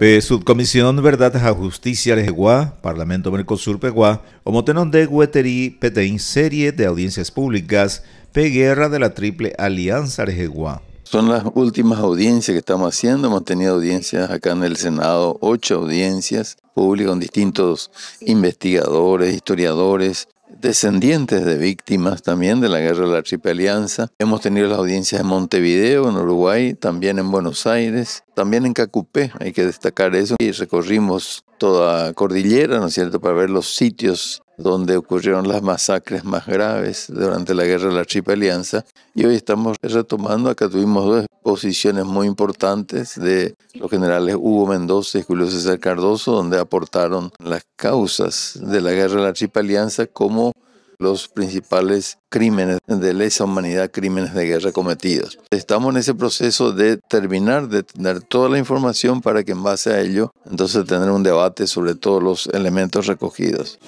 P. subcomisión Verdad a Justicia Arjegua, Parlamento Mercosur Peguá, Omotenon de Gueterí, Peteín Serie de Audiencias Públicas, Peguerra Guerra de la Triple Alianza Lejeguá. Son las últimas audiencias que estamos haciendo. Hemos tenido audiencias acá en el Senado, ocho audiencias públicas con distintos investigadores, historiadores, descendientes de víctimas también de la guerra de la Triple Alianza. Hemos tenido las audiencias en Montevideo, en Uruguay, también en Buenos Aires, también en Cacupé hay que destacar eso y recorrimos toda cordillera, ¿no es cierto?, para ver los sitios donde ocurrieron las masacres más graves durante la guerra de la Triple Alianza. Y hoy estamos retomando, acá tuvimos dos exposiciones muy importantes de los generales Hugo Mendoza y Julio César Cardoso, donde aportaron las causas de la guerra de la Triple Alianza como los principales crímenes de lesa humanidad, crímenes de guerra cometidos. Estamos en ese proceso de terminar de tener toda la información para que en base a ello entonces tener un debate sobre todos los elementos recogidos.